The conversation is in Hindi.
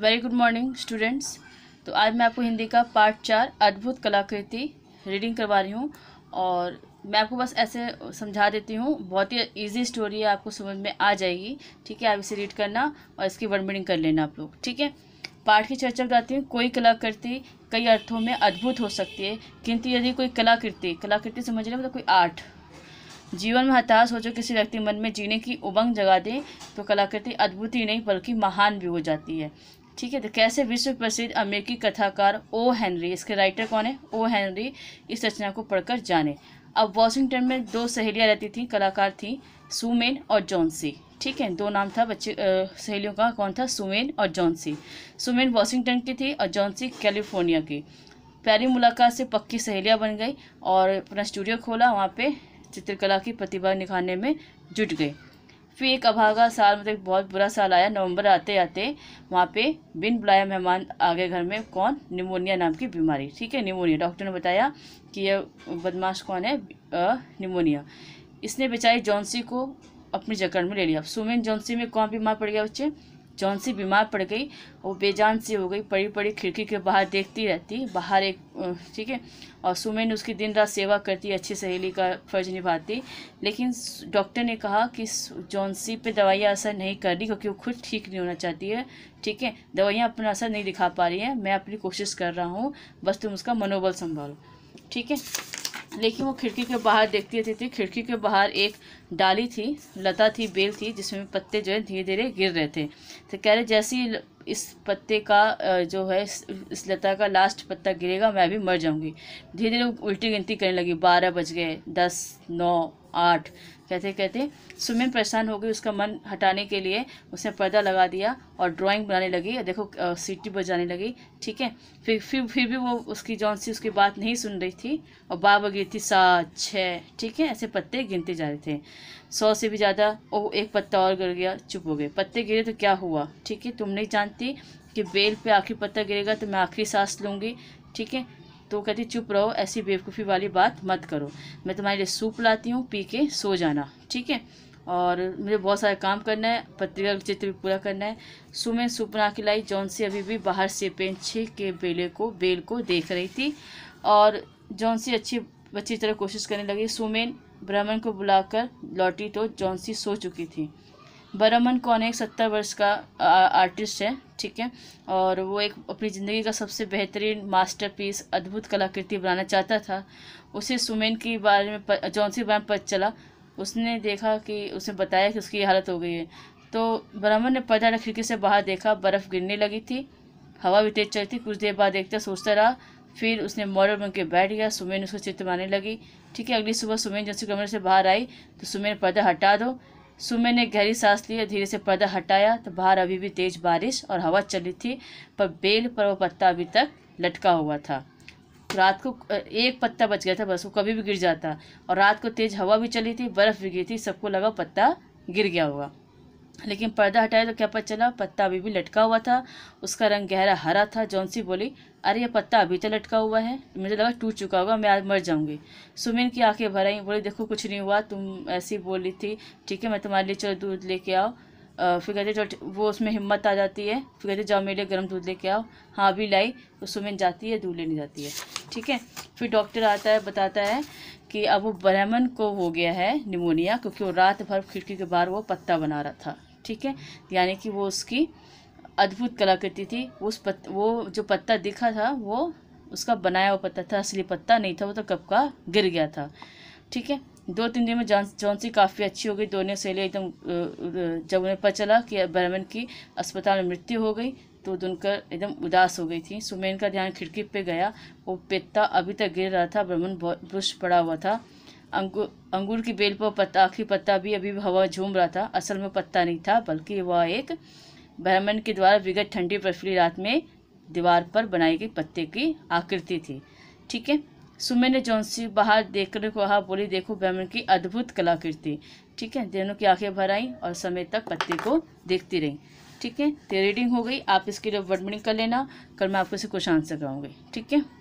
वेरी गुड मॉर्निंग स्टूडेंट्स तो आज मैं आपको हिंदी का पार्ट चार अद्भुत कलाकृति रीडिंग करवा रही हूँ और मैं आपको बस ऐसे समझा देती हूँ बहुत ही इजी स्टोरी है आपको समझ में आ जाएगी ठीक है आप इसे रीड करना और इसकी वर्ड मीनिंग कर लेना आप लोग ठीक है पाठ की चर्चा बताती हूँ कोई कलाकृति कई अर्थों में अद्भुत हो सकती है किंतु यदि कोई कलाकृति कलाकृति समझ रहे मतलब कोई आर्ट जीवन में हताश हो जो किसी व्यक्ति मन में जीने की उमंग जगा दे तो कलाकृति अद्भुत ही नहीं बल्कि महान भी हो जाती है ठीक है तो कैसे विश्व प्रसिद्ध अमेरिकी कथाकार ओ हेनरी इसके राइटर कौन है ओ हेनरी इस रचना को पढ़कर जाने अब वॉशिंगटन में दो सहेलियाँ रहती थी कलाकार थी सुमेन और जॉनसी ठीक है दो नाम था बच्चे सहेलियों का कौन था सुमेन और जॉनसी सुमेन वॉशिंगटन की थी और जॉनसी कैलिफोर्निया की पहली मुलाकात से पक्की सहेलियाँ बन गई और अपना स्टूडियो खोला वहाँ पर चित्रकला की प्रतिभा निखारने में जुट गई फिर एक अभागा साल मतलब बहुत बुरा साल आया नवंबर आते आते वहाँ पे बिन बुलाया मेहमान आ गए घर में कौन निमोनिया नाम की बीमारी ठीक है निमोनिया डॉक्टर ने बताया कि यह बदमाश कौन है निमोनिया इसने बेचारी जॉन्सी को अपनी जकड़ में ले लिया सुमेन जॉन्सी में कौन बीमार पड़ गया बच्चे जौनसी बीमार पड़ गई वो बेजान सी हो गई पड़ी पड़ी खिड़की के बाहर देखती रहती बाहर एक ठीक है और सुमेन उसकी दिन रात सेवा करती अच्छी सहेली का फर्ज निभाती लेकिन डॉक्टर ने कहा कि जौनसी पे दवाइयाँ असर नहीं कर रही क्योंकि वो खुद ठीक नहीं होना चाहती है ठीक है दवाइयाँ अपना असर नहीं दिखा पा रही हैं मैं अपनी कोशिश कर रहा हूँ बस तुम उसका मनोबल संभालो ठीक है लेकिन वो खिड़की के बाहर देखती रहती थी खिड़की के बाहर एक डाली थी लता थी बेल थी जिसमें पत्ते जो है धीरे धीरे गिर रहे थे तो कह रहे जैसे ही इस पत्ते का जो है इस लता का लास्ट पत्ता गिरेगा मैं भी मर जाऊंगी धीरे धीरे उल्टी गिनती करने लगी बारह बज गए दस नौ आठ कहते कहते सुमिन परेशान हो गई उसका मन हटाने के लिए उसने पर्दा लगा दिया और ड्राइंग बनाने लगी देखो सीटी बजाने लगी ठीक है फिर फिर फिर भी वो उसकी जौन सी उसकी बात नहीं सुन रही थी और बाबा थी सात छः ठीक है ऐसे पत्ते गिनते जा रहे थे सौ से भी ज़्यादा ओ एक पत्ता और गिर गया चुप हो गए पत्ते गिरे तो क्या हुआ ठीक है तुम नहीं जानती कि बेल पर आखिरी पत्ता गिरेगा तो मैं आखिरी सांस लूँगी ठीक है तो कहती चुप रहो ऐसी बेवकूफ़ी वाली बात मत करो मैं तुम्हारे लिए सूप लाती हूँ पी के सो जाना ठीक है और मुझे बहुत सारे काम करना है पत्रिका का चित्र भी पूरा करना है सुमे सूप बना के लाई जौन अभी भी बाहर से पेंछे के बेले को बेल को देख रही थी और जौन सी अच्छी बच्ची तरह कोशिश करने लगी सुमेन ब्राह्मण को बुलाकर लौटी तो जौनसी सो चुकी थी बरमन कौन है एक सत्तर वर्ष का आर्टिस्ट है ठीक है और वो एक अपनी ज़िंदगी का सबसे बेहतरीन मास्टरपीस अद्भुत कलाकृति बनाना चाहता था उसे सुमेन के बारे में के बारे में पता चला उसने देखा कि उसने बताया कि उसकी हालत हो गई है तो ब्राह्मण ने पर्दा खिड़की से बाहर देखा बर्फ़ गिरने लगी थी हवा भी तेज चलती कुछ देर बाद देखता सोचता रहा फिर उसने मॉडल बन के बैठ गया सुमेन उसको चित्र बनाने लगी ठीक है अगली सुबह सुमेन जैसे कमरे से बाहर आई तो सुमेन पर्दा हटा दो सुमे ने गहरी सांस ली और धीरे से पर्दा हटाया तो बाहर अभी भी तेज बारिश और हवा चली थी पर बेल पर वो पत्ता अभी तक लटका हुआ था रात को एक पत्ता बच गया था बस वो कभी भी गिर जाता और रात को तेज हवा भी चली थी बर्फ़ भी गिरी थी सबको लगा पत्ता गिर गया होगा लेकिन पर्दा हटाया तो क्या पता चला पत्ता अभी भी लटका हुआ था उसका रंग गहरा हरा था जौनसी बोली अरे ये पत्ता अभी तो लटका हुआ है मुझे लगा टूट चुका होगा मैं आज मर जाऊंगी सुमिन की आंखें भर आई बोली देखो कुछ नहीं हुआ तुम ऐसी बोली थी ठीक है मैं तुम्हारे लिए चलो दूध लेके आओ फिर कहते जो वो उसमें हिम्मत आ जाती है फिर कहते जाओ मेरे लिए गर्म दूध लेके आओ हाँ अभी लाई तो सुमिन जाती है दूध लेने जाती है ठीक है फिर डॉक्टर आता है बताता है कि अब वो ब्राह्मण को हो गया है निमोनिया क्योंकि वो रात भर खिड़की के बाहर वो पत्ता बना रहा था ठीक है यानी कि वो उसकी अद्भुत कलाकृति थी उस पत वो जो पत्ता दिखा था वो उसका बनाया हुआ पत्ता था असली पत्ता नहीं था वो तो कब का गिर गया था ठीक है दो तीन दिन में जॉन जॉन्सी काफ़ी अच्छी हो गई दोनों सहेलियाँ एकदम जब उन्हें पता चला कि बर्मन की अस्पताल में मृत्यु हो गई तो दुनकर एकदम उदास हो गई थी सुमेन का ध्यान खिड़की पे गया वो पेत्ता अभी तक गिर रहा था ब्रह्मन बहुत पड़ा हुआ था अंगूर अंगूर की बेल पर पत्ता आखिरी पत्ता भी अभी हवा झूम रहा था असल में पत्ता नहीं था बल्कि वह एक ब्राह्मण के द्वारा विगत ठंडी बर्फीली रात में दीवार पर बनाई गई पत्ते की आकृति थी ठीक है सुमे ने सी बाहर देखने को कहा बोली देखो ब्राह्मण की अद्भुत कलाकृति ठीक है दोनों की आंखें भर आई और समय तक पत्ते को देखती रहीं ठीक है तो रीडिंग हो गई आप इसके लिए वर्ड मीनिंग कर लेना कल मैं आपको इसे कुछ आंसर कराऊंगी ठीक है